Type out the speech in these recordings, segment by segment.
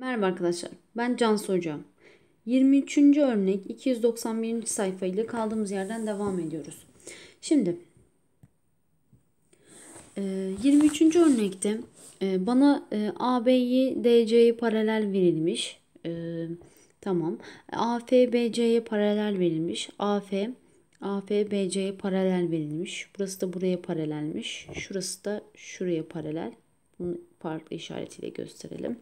Merhaba arkadaşlar, ben Can Hoca. 23. örnek 291. sayfa ile kaldığımız yerden devam ediyoruz. Şimdi 23. E, örnekte e, bana e, AB'yi DC'ye paralel verilmiş. Tamam. AF BC'ye paralel verilmiş. AF AF BC'ye paralel verilmiş. Burası da buraya paralelmiş. Şurası da şuraya paralel. Bunu farklı işaretiyle gösterelim.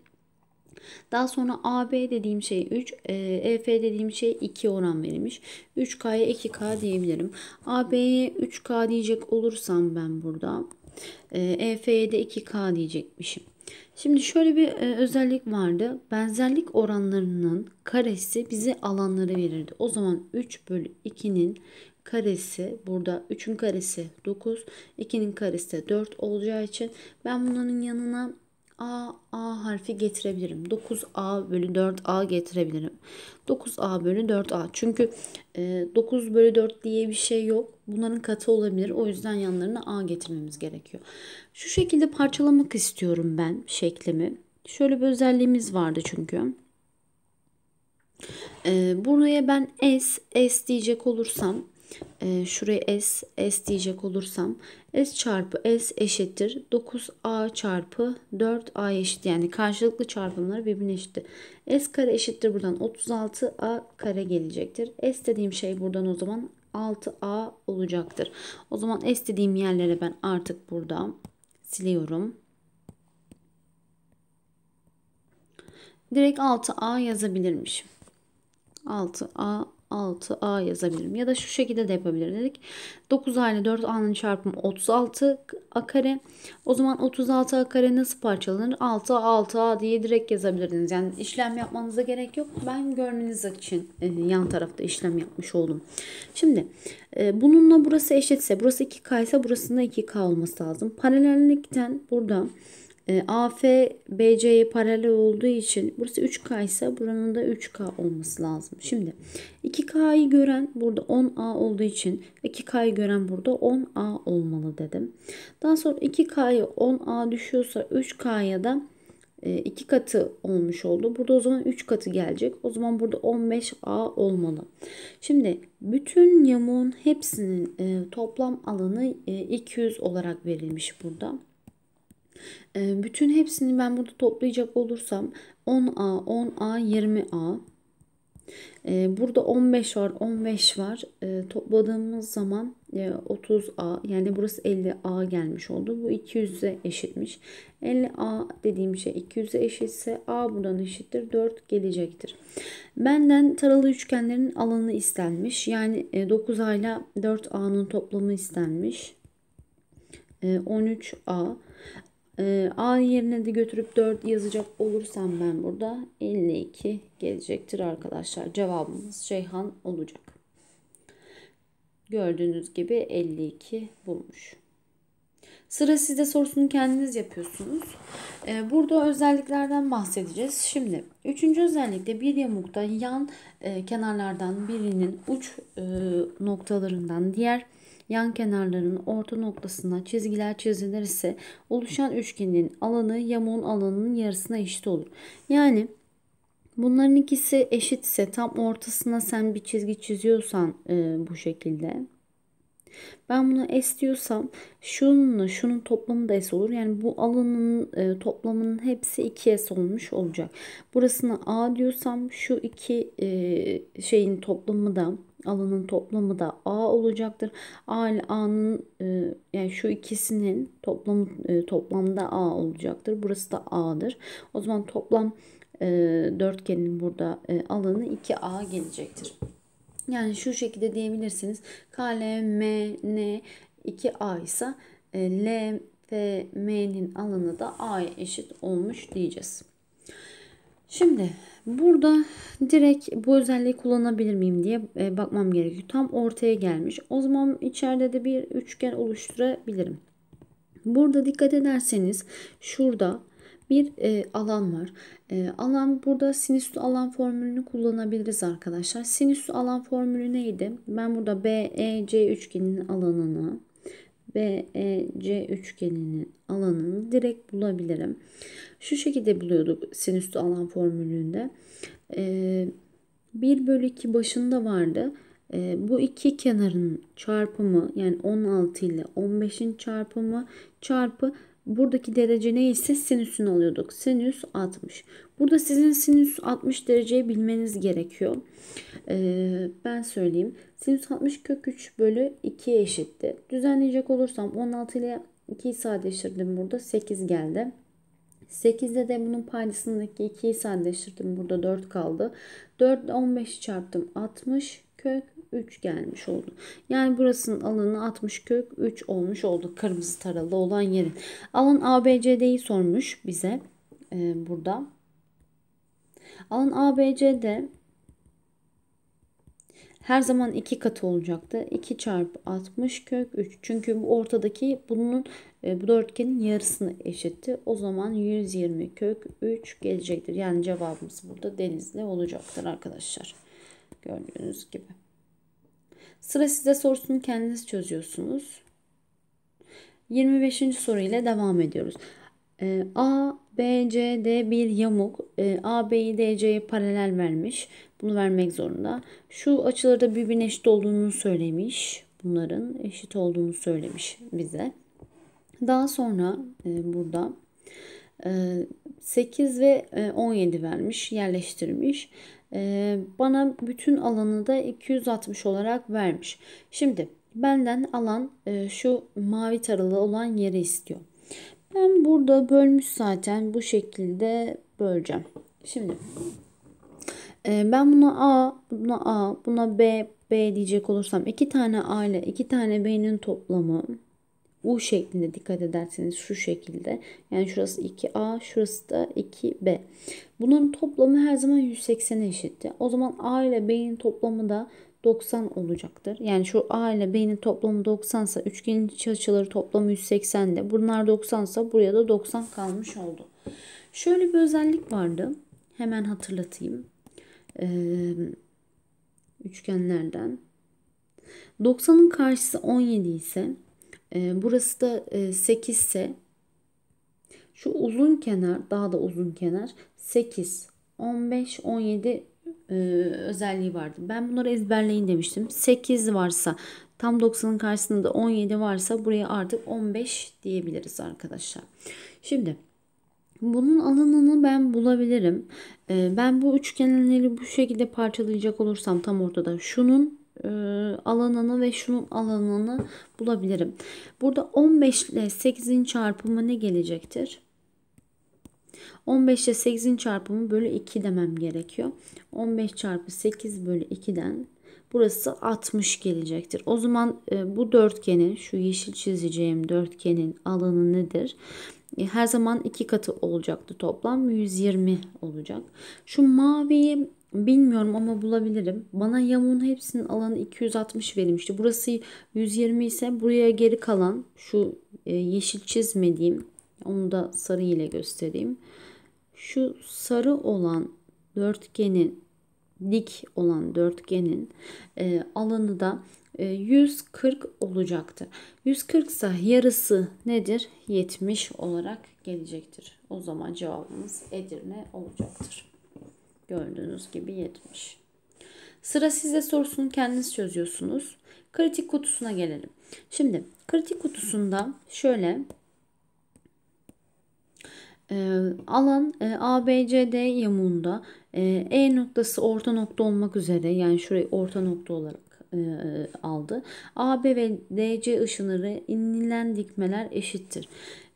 Daha sonra AB dediğim şey 3, EF e dediğim şey 2 oran verilmiş. 3K'ya 2K diyebilirim. AB'ye 3K diyecek olursam ben burada EF'ye e de 2K diyecekmişim. Şimdi şöyle bir e, özellik vardı. Benzerlik oranlarının karesi bize alanları verirdi. O zaman 3 bölü 2'nin karesi burada 3'ün karesi 9, 2'nin karesi de 4 olacağı için ben bunların yanına A, A harfi getirebilirim. 9A bölü 4A getirebilirim. 9A bölü 4A. Çünkü 9 e, bölü 4 diye bir şey yok. Bunların katı olabilir. O yüzden yanlarına A getirmemiz gerekiyor. Şu şekilde parçalamak istiyorum ben şeklimi. Şöyle bir özelliğimiz vardı çünkü. E, buraya ben S, S diyecek olursam e, şuraya S, S diyecek olursam S çarpı S eşittir 9A çarpı 4A eşit yani karşılıklı çarpımları birbirine eşit S kare eşittir buradan 36A kare gelecektir. S dediğim şey buradan o zaman 6A olacaktır. O zaman S dediğim yerlere ben artık burada siliyorum. Direkt 6A yazabilirmişim. 6A 6a yazabilirim. Ya da şu şekilde de yapabilir dedik. 9 a ile 4 a'nın çarpımı 36 a kare. O zaman 36 a kare nasıl parçalanır? 6 a 6 a diye direkt yazabilirdiniz. Yani işlem yapmanıza gerek yok. Ben görmeniz için e, yan tarafta işlem yapmış oldum. Şimdi e, bununla burası eşitse burası 2k ise burasında 2k olması lazım. Paralellikten burada e, AF BC'ye paralel olduğu için burası 3K ise buranın da 3K olması lazım. Şimdi 2K'yı gören burada 10A olduğu için 2K'yı gören burada 10A olmalı dedim. Daha sonra 2K'yı 10A düşüyorsa 3K'ya da 2 e, katı olmuş oldu. Burada o zaman 3 katı gelecek. O zaman burada 15A olmalı. Şimdi bütün yamuğun hepsinin e, toplam alanı 200 e, olarak verilmiş burada. Ee, bütün hepsini ben burada toplayacak olursam 10A, 10A, 20A. Burada 15 var, 15 var. Ee, topladığımız zaman 30A e, yani burası 50A gelmiş oldu. Bu 200'e eşitmiş. 50A dediğim şey 200'e eşitse A buradan eşittir. 4 gelecektir. Benden taralı üçgenlerin alanı istenmiş. Yani 9A e, ile 4A'nın toplamı istenmiş. 13A. E, ee, A yerine de götürüp 4 yazacak olursam ben burada 52 gelecektir arkadaşlar. Cevabımız Şeyhan olacak. Gördüğünüz gibi 52 bulmuş. Sıra sizde sorusunu kendiniz yapıyorsunuz. Ee, burada özelliklerden bahsedeceğiz. Şimdi üçüncü özellikle bir yamukta yan e, kenarlardan birinin uç e, noktalarından diğer yan kenarlarının orta noktasına çizgiler çizilirse oluşan üçgenin alanı yamuğun alanının yarısına eşit olur. Yani bunların ikisi eşitse tam ortasına sen bir çizgi çiziyorsan e, bu şekilde ben bunu S diyorsam şununla şunun toplamı da S olur. Yani bu alanın e, toplamının hepsi 2S olmuş olacak. Burasını A diyorsam şu iki e, şeyin toplamı da alanın toplamı da A olacaktır. A ile A'nın e, yani şu ikisinin toplam e, toplamda A olacaktır. Burası da A'dır. O zaman toplam e, dörtgenin burada e, alanı 2A gelecektir. Yani şu şekilde diyebilirsiniz. KLMN L, 2A ise e, L, alanı da A'ya eşit olmuş diyeceğiz. Şimdi burada direkt bu özelliği kullanabilir miyim diye e, bakmam gerekiyor. Tam ortaya gelmiş. O zaman içeride de bir üçgen oluşturabilirim. Burada dikkat ederseniz şurada bir e, alan var. E, alan burada sinüslü alan formülünü kullanabiliriz arkadaşlar. Sinüslü alan formülü neydi? Ben burada BEC üçgeninin alanını BEC üçgeninin alanını direkt bulabilirim. Şu şekilde buluyorduk sinüslü alan formülünde. E, 1 bölü 2 başında vardı. E, bu iki kenarın çarpımı yani 16 ile 15'in çarpımı çarpı Buradaki derece neyse sinüsünü alıyorduk Sinüs 60. Burada sizin sinüs 60 dereceyi bilmeniz gerekiyor. Ee, ben söyleyeyim. Sinüs 60 kök 3 bölü 2 eşitti. Düzenleyecek olursam 16 ile 2'yi sadeleştirdim burada. 8 geldi. 8'de de bunun paydasındaki 2'yi sadeleştirdim. Burada 4 kaldı. 4 15'i çarptım 60 kök 3 gelmiş oldu. Yani burasının alanı 60 kök 3 olmuş oldu. Kırmızı taralı olan yerin. Alan ABCD'yi sormuş bize e, burada. Alan ABCD her zaman 2 katı olacaktı. 2 çarpı 60 kök 3. Çünkü bu ortadaki bunun e, bu dörtgenin yarısını eşitti. O zaman 120 kök 3 gelecektir. Yani cevabımız burada denizli olacaktır arkadaşlar. Gördüğünüz gibi. Sıra size sorusunu kendiniz çözüyorsunuz. 25. soru ile devam ediyoruz. E, A, B, C, D bir yamuk. E, A, B'yi D, C'ye paralel vermiş. Bunu vermek zorunda. Şu açıları da birbirine eşit olduğunu söylemiş. Bunların eşit olduğunu söylemiş bize. Daha sonra e, burada 8 e, ve 17 e, vermiş, yerleştirmiş. Ee, bana bütün alanı da 260 olarak vermiş. Şimdi benden alan e, şu mavi taralı olan yeri istiyor. Ben burada bölmüş zaten bu şekilde böleceğim. Şimdi e, ben buna A, buna A, buna B, B diyecek olursam iki tane A ile iki tane B'nin toplamı U şeklinde dikkat ederseniz şu şekilde. Yani şurası 2A, şurası da 2B. Bunların toplamı her zaman 180'e eşitti. O zaman A ile B'nin toplamı da 90 olacaktır. Yani şu A ile B'nin toplamı 90 ise üçgenin iç açıları toplamı 180 de. Bunlar 90 ise buraya da 90 kalmış oldu. Şöyle bir özellik vardı. Hemen hatırlatayım. Ee, üçgenlerden. 90'ın karşısı 17 ise ee, burası da e, 8 ise şu uzun kenar daha da uzun kenar 8, 15, 17 e, özelliği vardı. Ben bunları ezberleyin demiştim. 8 varsa tam 90'ın karşısında da 17 varsa buraya artık 15 diyebiliriz arkadaşlar. Şimdi bunun alanını ben bulabilirim. Ee, ben bu üçgenleri bu şekilde parçalayacak olursam tam ortada şunun e, alanını ve şunun alanını bulabilirim. Burada 15 ile 8'in çarpımı ne gelecektir? 15 ile 8'in çarpımı bölü 2 demem gerekiyor. 15 çarpı 8 bölü 2'den burası 60 gelecektir. O zaman e, bu dörtgenin şu yeşil çizeceğim dörtgenin alanı nedir? E, her zaman iki katı olacaktı toplam 120 olacak. Şu maviyi Bilmiyorum ama bulabilirim. Bana yamuğun hepsinin alanı 260 verilmişti. Burası 120 ise buraya geri kalan şu e, yeşil çizmediğim onu da sarı ile göstereyim. Şu sarı olan dörtgenin dik olan dörtgenin e, alanı da e, 140 olacaktı. 140 ise yarısı nedir? 70 olarak gelecektir. O zaman cevabımız Edirne olacaktır. Gördüğünüz gibi 70. Sıra size sorusunu kendiniz çözüyorsunuz. Kritik kutusuna gelelim. Şimdi kritik kutusunda şöyle e, alan e, ABCD yamuğunda e, E noktası orta nokta olmak üzere yani şurayı orta nokta olarak e, e aldı. AB ve DC ışınları inilen dikmeler eşittir.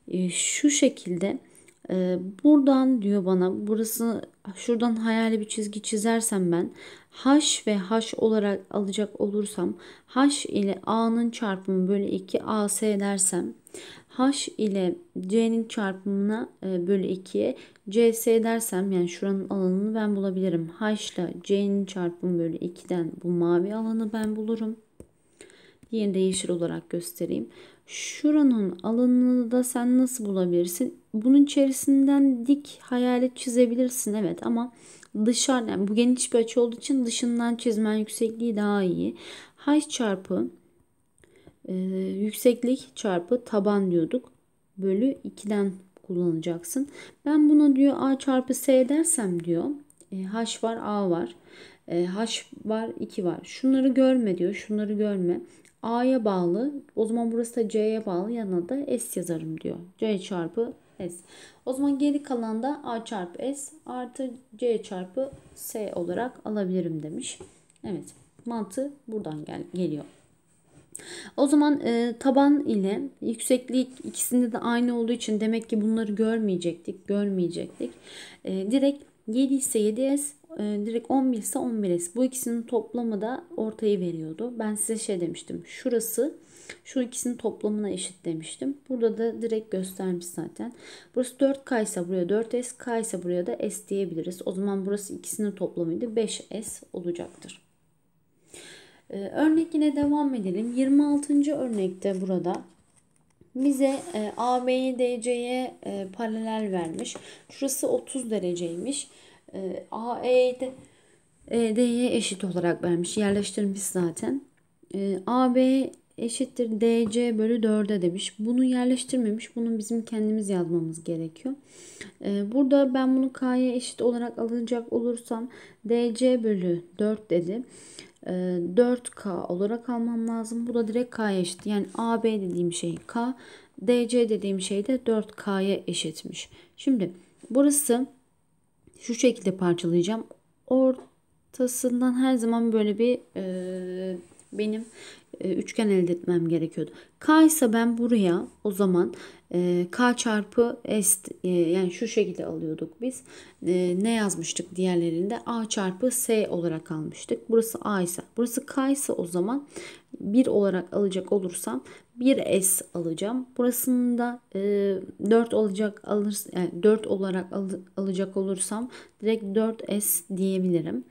E, şu şekilde ee, buradan diyor bana burası şuradan hayali bir çizgi çizersem ben h ve h olarak alacak olursam h ile a'nın çarpımı bölü 2 as dersem h ile c'nin çarpımına e, bölü 2'ye cs dersem yani şuranın alanını ben bulabilirim. h ile c'nin çarpımı bölü 2'den bu mavi alanı ben bulurum. Diğerini de yeşil olarak göstereyim. Şuranın alanını da sen nasıl bulabilirsin? Bunun içerisinden dik hayalet çizebilirsin evet ama dışarıdan yani bu geniş bir açı olduğu için dışından çizmen yüksekliği daha iyi. Height çarpı e, yükseklik çarpı taban diyorduk. Bölü 2'den kullanacaksın. Ben buna diyor A çarpı S dersem diyor. E, H var A var. E, H var 2 var. Şunları görme diyor. Şunları görme. A'ya bağlı. O zaman burası da C'ye bağlı. Yanına da S yazarım diyor. C çarpı S. O zaman geri kalan da A çarpı S artı C çarpı S olarak alabilirim demiş. Evet. Mantı buradan gel geliyor. O zaman e, taban ile yükseklik ikisinde de aynı olduğu için demek ki bunları görmeyecektik. Görmeyecektik. E, direkt 7 ise 7S, ee, direkt 11 ise 11s. Bu ikisinin toplamı da ortayı veriyordu. Ben size şey demiştim. Şurası şu ikisinin toplamına eşit demiştim. Burada da direkt göstermiş zaten. Burası 4 kaysa buraya 4S, kaysa buraya da S diyebiliriz. O zaman burası ikisinin toplamıydı. 5S olacaktır. Ee, örnek yine devam edelim. 26. örnekte burada bize e, AB'yi DC'ye e, paralel vermiş. Şurası 30 dereceymiş. E, A, E'de e, D'ye eşit olarak vermiş. Yerleştirmiş zaten. E, AB eşittir DC bölü 4'e demiş. Bunu yerleştirmemiş. Bunu bizim kendimiz yazmamız gerekiyor. E, burada ben bunu kye eşit olarak alacak olursam DC bölü 4 dedi. E, 4K olarak almam lazım. Bu da direkt K'ya eşit. Yani AB dediğim şey K. DC dediğim şey de 4K'ya eşitmiş. Şimdi burası şu şekilde parçalayacağım. Ortasından her zaman böyle bir e, benim e, üçgen elde etmem gerekiyordu. K ise ben buraya o zaman e, K çarpı S e, yani şu şekilde alıyorduk biz. Ne yazmıştık diğerlerinde? A çarpı S olarak almıştık. Burası A ise. Burası K ise o zaman 1 olarak alacak olursam 1 S alacağım. Burasını da 4 olacak alır, yani 4 olarak al, alacak olursam direkt 4 S diyebilirim.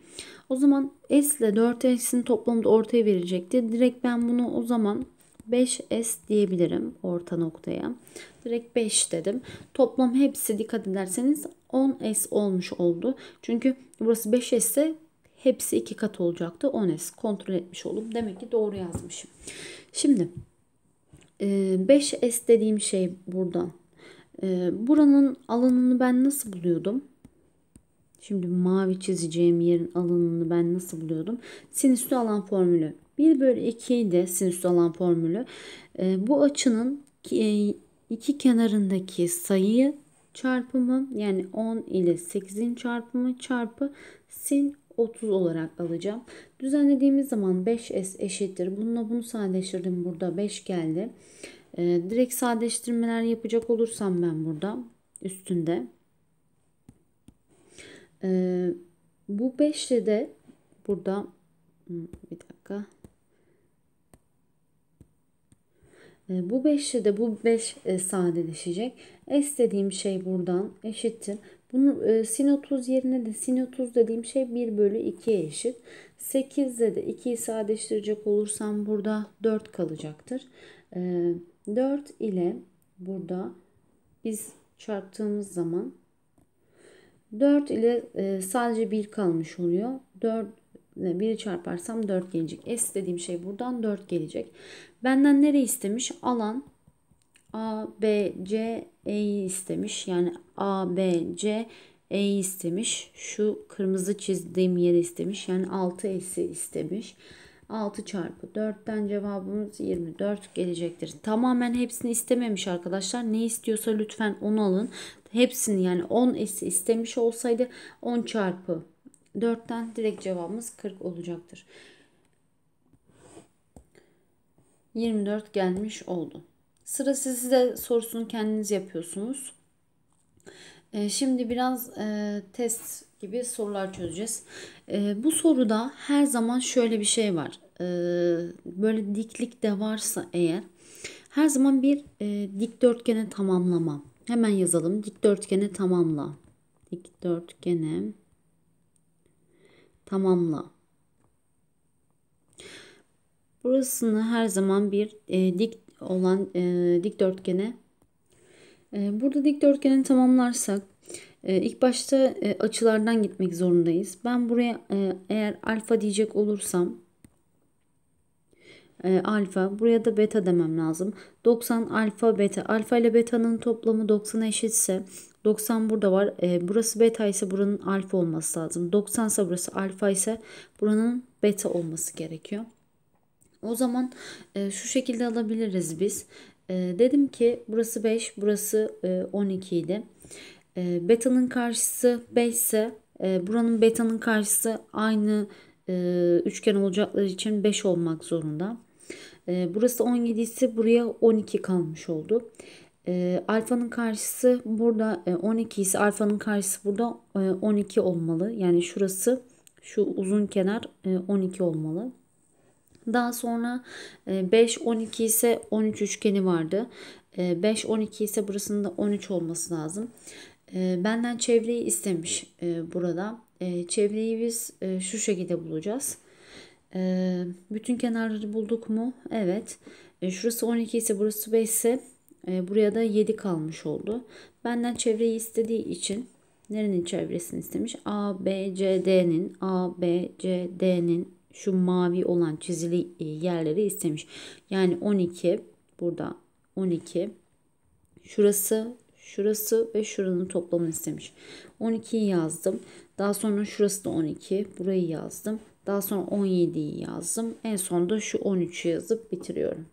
O zaman S ile 4 S'in toplamda ortaya verecekti. Direkt ben ben bunu o zaman 5S diyebilirim orta noktaya. Direkt 5 dedim. Toplam hepsi dikkat ederseniz 10S olmuş oldu. Çünkü burası 5S ise hepsi 2 kat olacaktı. 10S kontrol etmiş olup demek ki doğru yazmışım. Şimdi 5S e, dediğim şey buradan. E, buranın alanını ben nasıl buluyordum? Şimdi mavi çizeceğim yerin alanını ben nasıl buluyordum? Sinüslü alan formülü. 1 bölü 2 de sinüslü alan formülü. Ee, bu açının e, iki kenarındaki sayıyı çarpımı yani 10 ile 8'in çarpımı çarpı sin 30 olarak alacağım. Düzenlediğimiz zaman 5s eşittir. Bununla bunu sadeleştirdim. Burada 5 geldi. Ee, direkt sadeleştirmeler yapacak olursam ben burada üstünde ee, bu 5'te de burada bir dakika. Ee, bu 5'te de bu beş e, sadeleşecek. S dediğim şey buradan eşittir. Bunu e, sin 30 yerine de sin 30 dediğim şey 1 bölü 2'ye eşit. 8'de de 2'yi sadeleştirecek olursam burada 4 kalacaktır. E, ee, 4 ile burada biz çarptığımız zaman 4 ile e, sadece 1 kalmış oluyor. 4 ile 1'i çarparsam 4 gelecek. S dediğim şey buradan 4 gelecek. Benden nereyi istemiş? Alan A, B, C, E'yi istemiş. Yani A, B, C, E'yi istemiş. Şu kırmızı çizdiğim yeri istemiş. Yani 6 S'i istemiş. 6 çarpı 4'ten cevabımız 24 gelecektir. Tamamen hepsini istememiş arkadaşlar. Ne istiyorsa lütfen onu alın. Hepsini yani 10 istemiş olsaydı 10 çarpı 4'ten direkt cevabımız 40 olacaktır. 24 gelmiş oldu. Sıra sizde sorusunu kendiniz yapıyorsunuz. Ee, şimdi biraz e, test gibi sorular çözeceğiz. Ee, bu soruda her zaman şöyle bir şey var. Ee, böyle diklik de varsa eğer her zaman bir e, dikdörtgene tamamlama. Hemen yazalım. Dikdörtgene tamamla. Dikdörtgene tamamla. Burasını her zaman bir e, dik olan e, dikdörtgene ee, burada dikdörtgeni tamamlarsak e, ilk başta e, açılardan gitmek zorundayız. Ben buraya e, eğer alfa diyecek olursam alfa buraya da beta demem lazım. 90 alfa beta alfa ile beta'nın toplamı 90'a eşitse 90 burada var. burası beta ise buranın alfa olması lazım. 90 ise burası alfa ise buranın beta olması gerekiyor. O zaman e, şu şekilde alabiliriz biz. Ee, dedim ki burası 5, burası 12 e, idi. Ee, beta'nın karşısı 5 ise e, buranın beta'nın karşısı aynı e, üçgen olacakları için 5 olmak zorunda. Ee, burası 17 ise buraya 12 kalmış oldu. alfanın karşısı burada 12 ise alfanın karşısı burada 12 olmalı. Yani şurası şu uzun kenar 12 olmalı. Daha sonra 5, e, 12 ise 13 üçgeni vardı. 5, e, 12 ise burasında 13 olması lazım. E, benden çevreyi istemiş burada. Çevreyi biz şu şekilde bulacağız. Bütün kenarları bulduk mu? Evet. Şurası 12 ise burası 5 ise buraya da 7 kalmış oldu. Benden çevreyi istediği için nerenin çevresini istemiş? A, B, C, D'nin, A, B, C, D'nin şu mavi olan çizili e, yerleri istemiş. Yani 12 burada 12 şurası şurası ve şuranın toplamını istemiş. 12'yi yazdım. Daha sonra şurası da 12. Burayı yazdım. Daha sonra 17'yi yazdım. En son da şu 13'ü yazıp bitiriyorum.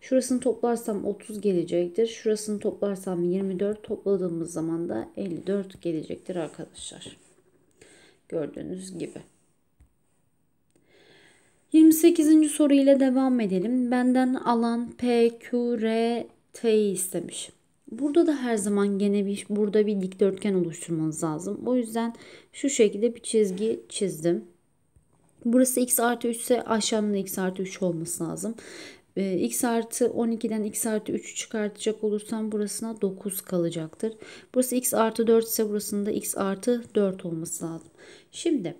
Şurasını toplarsam 30 gelecektir. Şurasını toplarsam 24 topladığımız zaman da 54 gelecektir arkadaşlar. Gördüğünüz gibi. 28. soru ile devam edelim. Benden alan P, Q, R, T'yi istemiş. Burada da her zaman gene bir burada bir dikdörtgen oluşturmanız lazım. O yüzden şu şekilde bir çizgi çizdim. Burası x artı 3 ise aşağının x artı 3 olması lazım. Ee, x artı 12'den x artı 3'ü çıkartacak olursam burasına 9 kalacaktır. Burası x artı 4 ise burasında x artı 4 olması lazım. Şimdi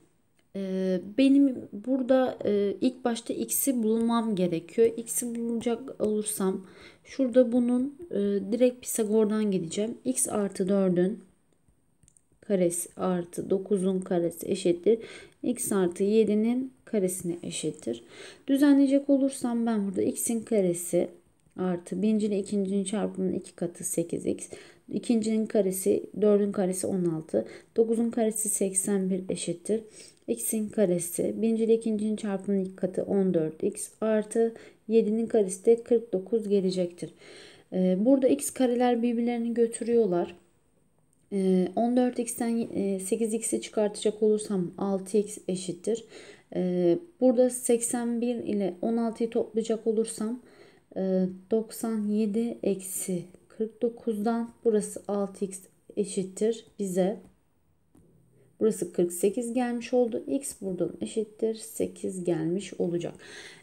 ee, benim burada e, ilk başta x'i bulmam gerekiyor. X'i bulacak olursam şurada bunun e, direkt Pisagor'dan gideceğim. x artı 4'ün karesi artı 9'un karesi eşittir. x artı 7'nin karesine eşittir. Düzenleyecek olursam ben burada x'in karesi artı birincinin ikincinin çarpımının iki katı 8x. İkincinin karesi 4'ün karesi 16. 9'un karesi 81 eşittir x'in karesi. Birinci ile ikincinin çarpımının ilk katı 14x artı 7'nin karesi de 49 gelecektir. Ee, burada x kareler birbirlerini götürüyorlar. 14x'ten ee, 8x'i e, çıkartacak olursam 6x eşittir. Ee, burada 81 ile 16'yı toplayacak olursam 97 e, eksi 49'dan burası 6x eşittir bize Burası 48 gelmiş oldu. X buradan eşittir 8 gelmiş olacak.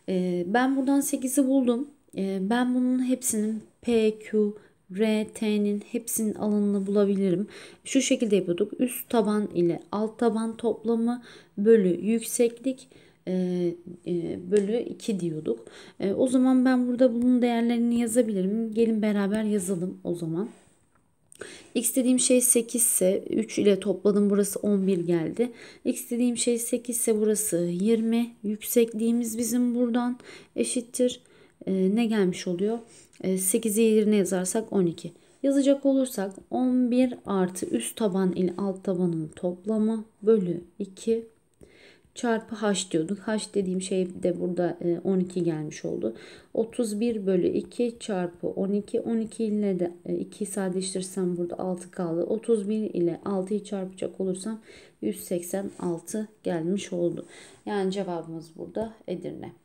Ee, ben buradan 8'i buldum. Ee, ben bunun hepsinin P, Q, R, T'nin hepsinin alanını bulabilirim. Şu şekilde yapıyorduk. Üst taban ile alt taban toplamı bölü yükseklik e, e, bölü 2 diyorduk. E, o zaman ben burada bunun değerlerini yazabilirim. Gelin beraber yazalım o zaman. X dediğim şey 8 ise 3 ile topladım burası 11 geldi. X dediğim şey 8 ise burası 20. Yüksekliğimiz bizim buradan eşittir. E, ne gelmiş oluyor? E, ee, 8'i yerine yazarsak 12. Yazacak olursak 11 artı üst taban ile alt tabanın toplamı bölü 2 çarpı h diyorduk. h dediğim şey de burada 12 e, gelmiş oldu. 31 bölü 2 çarpı 12. 12 ile de 2'yi e, sadeleştirirsem burada 6 kaldı. 31 ile 6'yı çarpacak olursam 186 gelmiş oldu. Yani cevabımız burada Edirne.